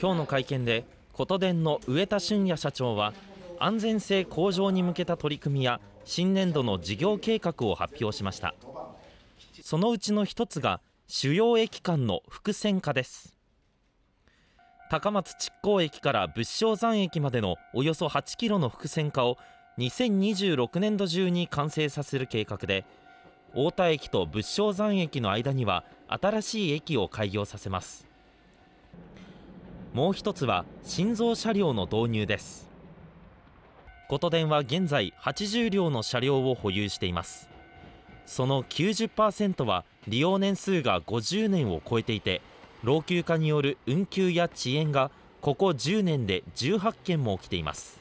今日の会見で琴電の植田俊也社長は安全性向上に向けた取り組みや新年度の事業計画を発表しましたそのうちの一つが主要駅間の複線化です高松築港駅から仏正山駅までのおよそ8キロの複線化を2026年度中に完成させる計画で太田駅と仏正山駅の間には新しい駅を開業させますもう一つは心臓車両の導入です琴電は現在80両の車両を保有していますその90%は利用年数が50年を超えていて老朽化による運休や遅延がここ10年で18件も起きています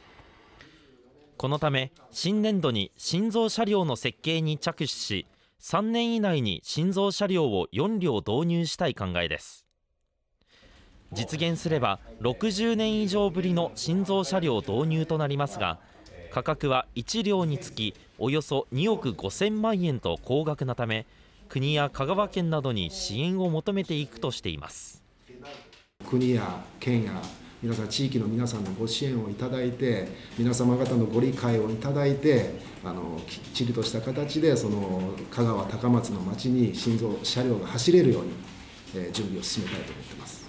このため新年度に心臓車両の設計に着手し3年以内に心臓車両を4両導入したい考えです実現すれば60年以上ぶりの新造車両導入となりますが価格は1両につきおよそ2億5000万円と高額なため国や香川県などに支援を求めていくとしています国や県や皆さん地域の皆さんのご支援をいただいて皆様方のご理解をいただいてあのきっちりとした形でその香川高松の町に心臓車両が走れるように、えー、準備を進めたいと思ってます。